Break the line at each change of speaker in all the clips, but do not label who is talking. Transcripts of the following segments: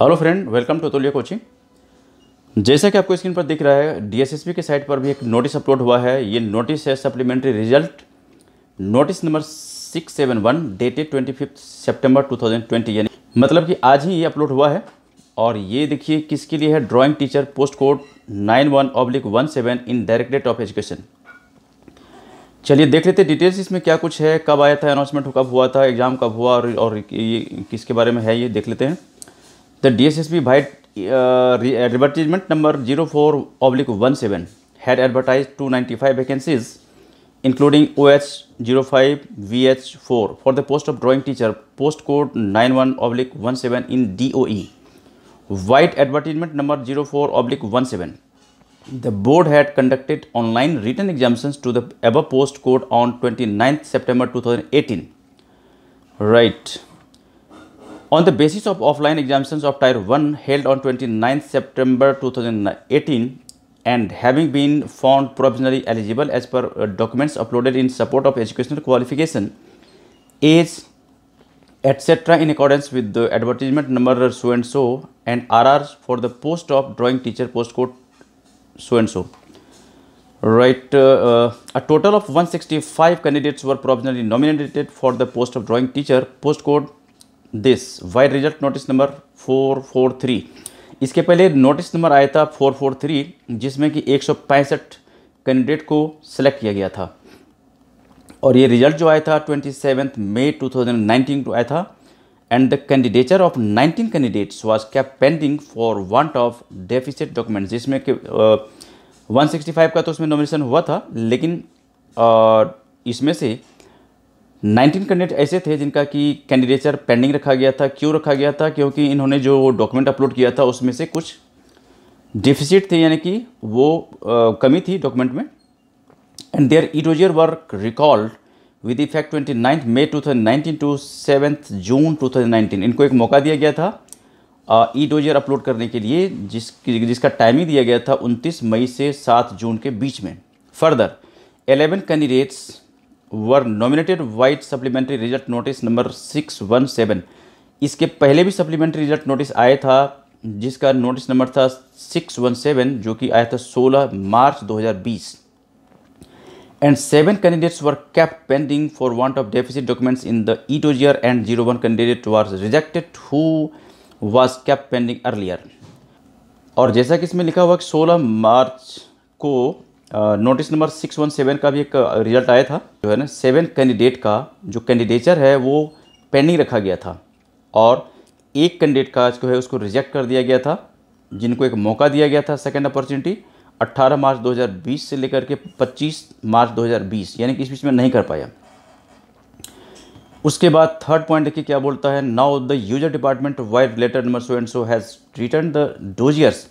Hello friend welcome to Atulya coaching जैसा कि आपको स्क्रीन पर दिख रहा है डीएसएसबी के साइट पर भी एक नोटिस अपलोड हुआ है ये नोटिस है supplementary result notice number 671 dated 25 सितंबर 2020 यानी मतलब कि आज ही ये अपलोड हुआ है और ये देखिए किसके लिए है drawing teacher post code nine one oblique one seven in directorate of education चलिए देख लेते डिटेल्स इसमें क्या कुछ है कब आया था अनाउंसमेंट कब हुआ था एग्ज़ाम कब हुआ और, और ये किसके बारे में है ये देख लेते हैं The DSSP by uh, advertisement number 04 oblique 17 had advertised 295 vacancies including OH05 VH4 for the post of drawing teacher postcode 91 oblique 17 in DOE. White advertisement number 04 oblique 17. The board had conducted online written examinations to the above postcode on 29th September 2018. Right. On the basis of offline examinations of Tier 1 held on 29 September 2018 and having been found provisionally eligible as per uh, documents uploaded in support of educational qualification, age, etc. in accordance with the advertisement number so and so and RRs for the post of drawing teacher postcode so and so. Right, uh, uh, a total of 165 candidates were provisionally nominated for the post of drawing teacher postcode this vide result notice number four four three इसके पहले notice number आया था four four three जिसमें कि एक सौ पैंसठ candidate को सेलेक्ट किया गया था और ये रिजल्ट जो आया था twenty seventh May two thousand nineteen को आया था and the candidature of nineteen candidates was kept pending for want of deficit document जिसमें कि वन सिक्सटी फाइव का तो उसमें नॉमिनेशन हुआ था लेकिन uh, इसमें से 19 कैंडिडेट ऐसे थे जिनका कि कैंडिडेचर पेंडिंग रखा गया था क्यों रखा गया था क्योंकि इन्होंने जो डॉक्यूमेंट अपलोड किया था उसमें से कुछ डिफिसिट थे यानी कि वो आ, कमी थी डॉक्यूमेंट में and their e dossier were recalled with effect twenty ninth May two thousand nineteen to seventh June two thousand nineteen इनको एक मौका दिया गया था ई डोजियर अपलोड करने के लिए जिस जिसका टाइमिंग दिया गया था उनतीस मई से सात जून के बीच में further eleven candidates were nominated vide supplementary result notice number six one seven इसके पहले भी सप्लीमेंट्री रिजल्ट नोटिस आया था जिसका नोटिस नंबर था सिक्स वन सेवन जो कि आया था सोलह मार्च दो हज़ार बीस and seven candidates were kept pending for want of deficit documents in the e dossier and zero one candidate was rejected who was kept pending earlier और जैसा कि इसमें लिखा हुआ कि सोलह मार्च को notice number six one seven का भी एक रिजल्ट आया था जो है ना सेवन कैंडिडेट का जो कैंडिडेचर है वो पेंडिंग रखा गया था और एक कैंडिडेट का जो है उसको रिजेक्ट कर दिया गया था जिनको एक मौका दिया गया था सेकेंड अपॉर्चुनिटी 18 मार्च 2020 से लेकर के 25 मार्च 2020 यानी कि इस बीच में नहीं कर पाया उसके बाद थर्ड पॉइंट देखिए क्या बोलता है now the user department vide letter number so and so has return the dossiers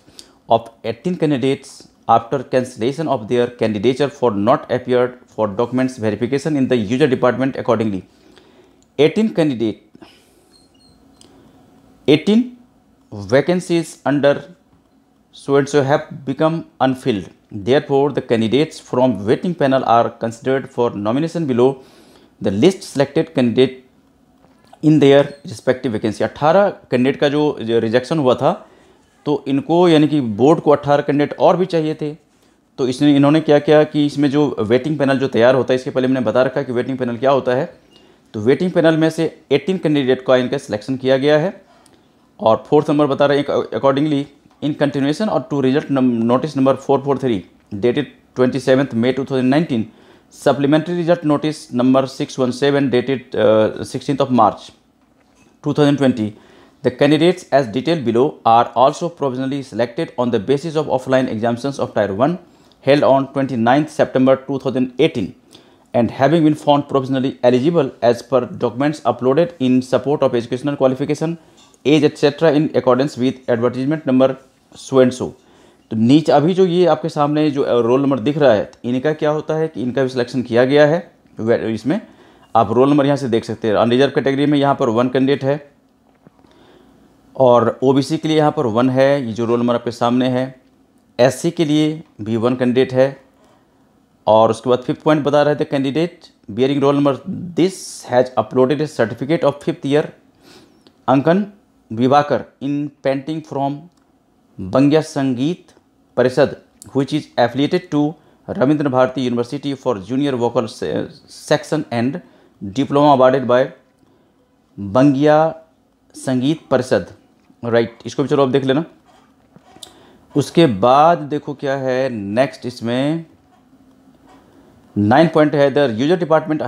of eighteen candidates after cancellation of their candidature for not appeared for documents verification in the user department accordingly. 18 candidate 18 vacancies under so and so have become unfilled. Therefore, the candidates from waiting panel are considered for nomination below the list selected candidate in their respective vacancy. 18 candidate का जो, rejection rejection हुआ था तो इनको यानी कि board को अट्ठारह कैंडिडेट और भी चाहिए थे तो इसने इन्होंने क्या किया कि इसमें जो वेटिंग पैनल जो तैयार होता है इसके पहले मैंने बता रखा कि वेटिंग पैनल क्या होता है तो वेटिंग पैनल में से 18 कैंडिडेट का इनका सिलेक्शन किया गया है और फोर्थ नंबर बता रहे हैं अकॉर्डिंगली इन कंटिन्यूएशन और to result notice number four four three dated twenty seventh May two thousand nineteen supplementary result notice number six one seven dated sixteen of March two thousand twenty The candidates as detailed below are also provisionally selected on the basis of offline examinations of Tier 1 held on 29th September 2018 and having been found provisionally eligible as per documents uploaded in support of educational qualification, age etc. in accordance with advertisement number so and so. तो नीचे अभी जो ये आपके सामने जो roll number दिख रहा है इनका क्या होता है कि इनका भी सिलेक्शन किया गया है इसमें आप रोल नंबर यहाँ से देख सकते हैं अनरिजर्व कैटेगरी में यहाँ पर वन कैंडिडेट है और ओबीसी के लिए यहाँ पर वन है ये जो रोल नंबर आपके सामने है एससी के लिए भी वन कैंडिडेट है और उसके बाद फिफ्थ पॉइंट बता रहे थे candidate bearing roll number this has uploaded a certificate of fifth year अंकन विवाकर in painting from Bangiya Sangeet Parishad which is affiliated to Rabindra Bharati university for junior vocal section and diploma awarded by Bangiya Sangeet Parishad right इसको भी चलो आप देख लेना उसके बाद देखो क्या है नेक्स्ट इसमें नाइन पॉइंट है the user department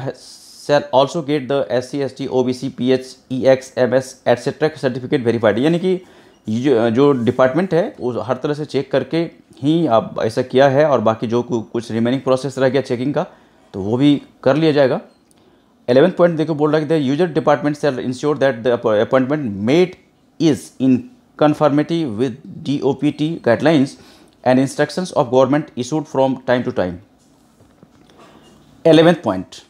shall also get the S C S T O B C P H E X M S etcetera का सर्टिफिकेट वेरीफाइड यानी कि जो डिपार्टमेंट है वो हर तरह से चेक करके ही आप ऐसा किया है और बाकी जो कुछ रिमेनिंग प्रोसेस रह गया चेकिंग का तो वो भी कर लिया जाएगा एलेवेंथ पॉइंट देखो बोल रहा है user department shall ensure that the appointment made is in conformity with DOPT guidelines and instructions of government issued from time to time. 11th point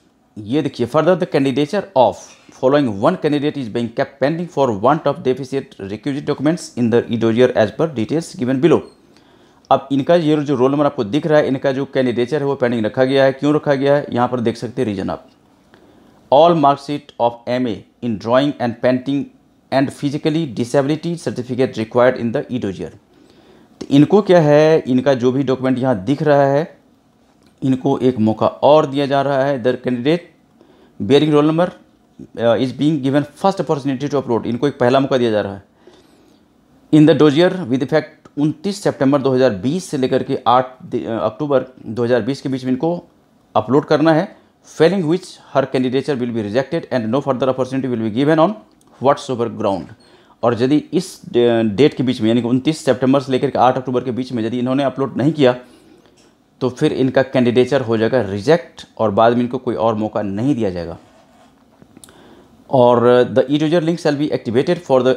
ये देखिए further the candidature of following one candidate is being kept pending for want of deficient requisite documents in the dossier as per details given below. अब इनका ये जो roll number आपको दिख रहा है इनका जो कैंडिडेचर है वो पेंडिंग रखा गया है क्यों रखा गया है यहाँ पर देख सकते हैं रीजन आप all marksheet of M A in drawing and painting and physically disability certificate required in the E तो इनको क्या है इनका जो भी डॉक्यूमेंट यहाँ दिख रहा है इनको एक मौका और दिया जा रहा है the candidate bearing roll number is being given first opportunity to upload इनको एक पहला मौका दिया जा रहा है in the dossier with effect 29 सितंबर 2020 से लेकर के 8 uh, अक्टूबर 2020 के बीच में इनको अपलोड करना है failing which her candidature will be rejected and no further opportunity will be given on whatsoever ground और यदि इस डेट के बीच में यानी कि उनतीस सेप्टेम्बर से लेकर के आठ अक्टूबर के बीच में यदि इन्होंने अपलोड नहीं किया तो फिर इनका कैंडिडेचर हो जाएगा रिजेक्ट और बाद में इनको कोई और मौका नहीं दिया जाएगा और the E user link shall be activated for the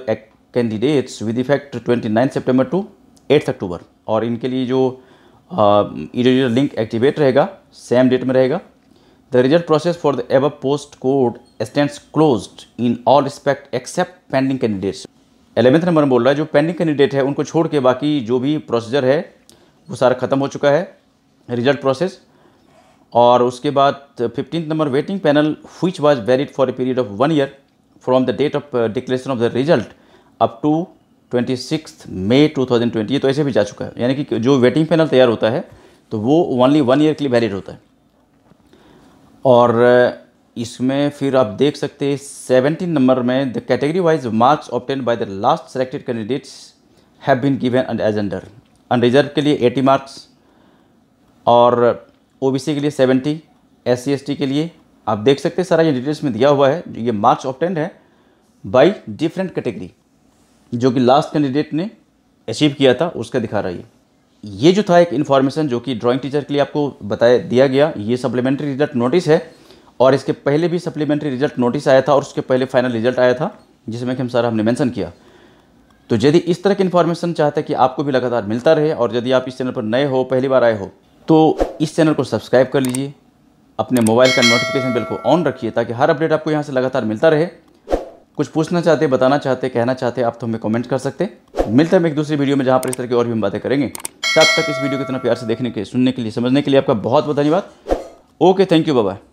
candidates with effect twenty nine September to eighth October और इनके लिए जो ई यूजर लिंक एक्टिवेट रहेगा सेम डेट में रहेगा The result process for the above post code stands closed in all respect except pending candidates. Eleventh number में बोल रहा है जो पेंडिंग कैंडिडेट है उनको छोड़ के बाकी जो भी प्रोसीजर है वो सारा ख़त्म हो चुका है रिजल्ट प्रोसेस और उसके बाद fifteen number waiting panel which was valid for a period of one year from the date of declaration of the result up to twenty six May two thousand twenty तो ऐसे भी जा चुका है यानी कि जो वेटिंग पैनल तैयार होता है तो वो ओनली वन ईयर के लिए वैलिड होता है और इसमें फिर आप देख सकते हैं सेवनटीन नंबर में the category wise marks obtained by the last selected candidates have been given as under un unreserved के लिए एटी मार्क्स और ओबीसी के लिए सेवेंटी एस सी के लिए आप देख सकते हैं सारा ये डिटेल्स में दिया हुआ है ये मार्क्स ऑप्टेंड है बाई डिफरेंट कैटेगरी जो कि लास्ट कैंडिडेट ने अचीव किया था उसका दिखा रहा है ये जो था एक इन्फॉर्मेशन जो कि ड्राइंग टीचर के लिए आपको बताया दिया गया ये सप्लीमेंट्री रिजल्ट नोटिस है और इसके पहले भी सप्लीमेंट्री रिजल्ट नोटिस आया था और उसके पहले फाइनल रिजल्ट आया था जिसमें कि हम सारा हमने मेंशन किया तो यदि इस तरह की इन्फॉर्मेशन चाहते हैं कि आपको भी लगातार मिलता रहे और यदि आप इस चैनल पर नए हो पहली बार आए हो तो इस चैनल को सब्सक्राइब कर लीजिए अपने मोबाइल का नोटिफिकेशन बिल को ऑन रखिए ताकि हर अपडेट आपको यहाँ से लगातार मिलता रहे कुछ पूछना चाहते बताना चाहते कहना चाहते आप तो हमें कमेंट कर सकते मिलते हैं हम एक दूसरी वीडियो में जहाँ पर इस तरह की और भी हम बातें करेंगे तब तक इस वीडियो को इतना प्यार से देखने के सुनने के लिए समझने के लिए आपका बहुत बहुत धन्यवाद ओके थैंक यू बाबा